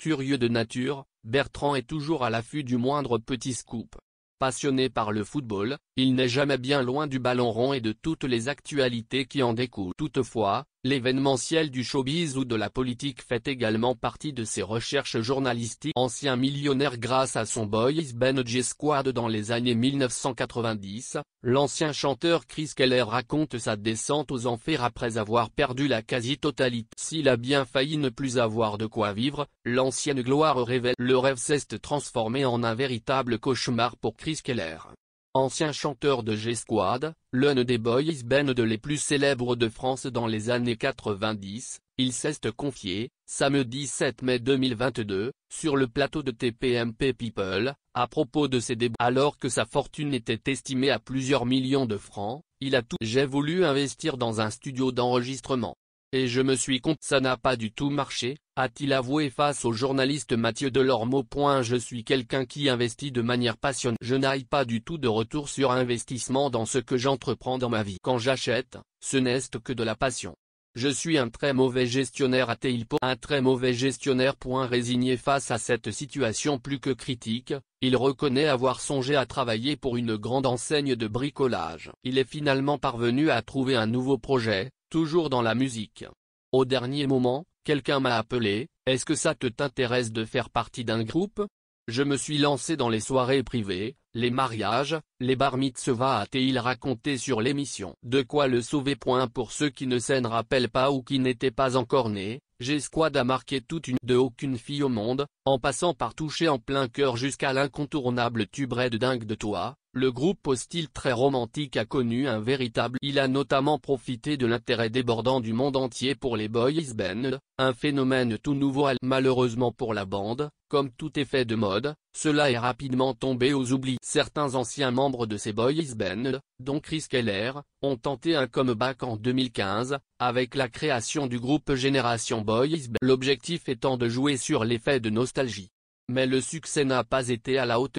Curieux de nature, Bertrand est toujours à l'affût du moindre petit scoop. Passionné par le football, il n'est jamais bien loin du ballon rond et de toutes les actualités qui en découlent. Toutefois, L'événementiel du showbiz ou de la politique fait également partie de ses recherches journalistiques. Ancien millionnaire grâce à son Boys Band Squad dans les années 1990, l'ancien chanteur Chris Keller raconte sa descente aux enfers après avoir perdu la quasi-totalité. S'il a bien failli ne plus avoir de quoi vivre, l'ancienne gloire révèle le rêve s'est transformé en un véritable cauchemar pour Chris Keller. Ancien chanteur de G-Squad, l'un des boys band de les plus célèbres de France dans les années 90, il s'est confié, samedi 7 mai 2022, sur le plateau de TPMP People, à propos de ses débuts. Alors que sa fortune était estimée à plusieurs millions de francs, il a tout. J'ai voulu investir dans un studio d'enregistrement. Et je me suis compte ça n'a pas du tout marché, a-t-il avoué face au journaliste Mathieu Delormeau. Je suis quelqu'un qui investit de manière passionnée. Je n'aille pas du tout de retour sur investissement dans ce que j'entreprends dans ma vie. Quand j'achète, ce n'est que de la passion. Je suis un très mauvais gestionnaire à un très mauvais gestionnaire. Point résigné face à cette situation plus que critique, il reconnaît avoir songé à travailler pour une grande enseigne de bricolage. Il est finalement parvenu à trouver un nouveau projet, Toujours dans la musique. Au dernier moment, quelqu'un m'a appelé, est-ce que ça te t'intéresse de faire partie d'un groupe Je me suis lancé dans les soirées privées, les mariages, les bar mitzvahs et il racontait sur l'émission. De quoi le sauver. Pour ceux qui ne s'en rappellent pas ou qui n'étaient pas encore nés, G-Squad a marqué toute une de aucune fille au monde, en passant par toucher en plein cœur jusqu'à l'incontournable tube de Dingue de toi, le groupe au style très romantique a connu un véritable Il a notamment profité de l'intérêt débordant du monde entier pour les boys band, un phénomène tout nouveau malheureusement pour la bande, comme tout effet de mode, cela est rapidement tombé aux oublis. Certains anciens membres de ces boys bands, dont Chris Keller, ont tenté un comeback en 2015, avec la création du groupe Génération Boys L'objectif étant de jouer sur l'effet de nostalgie. Mais le succès n'a pas été à la hauteur.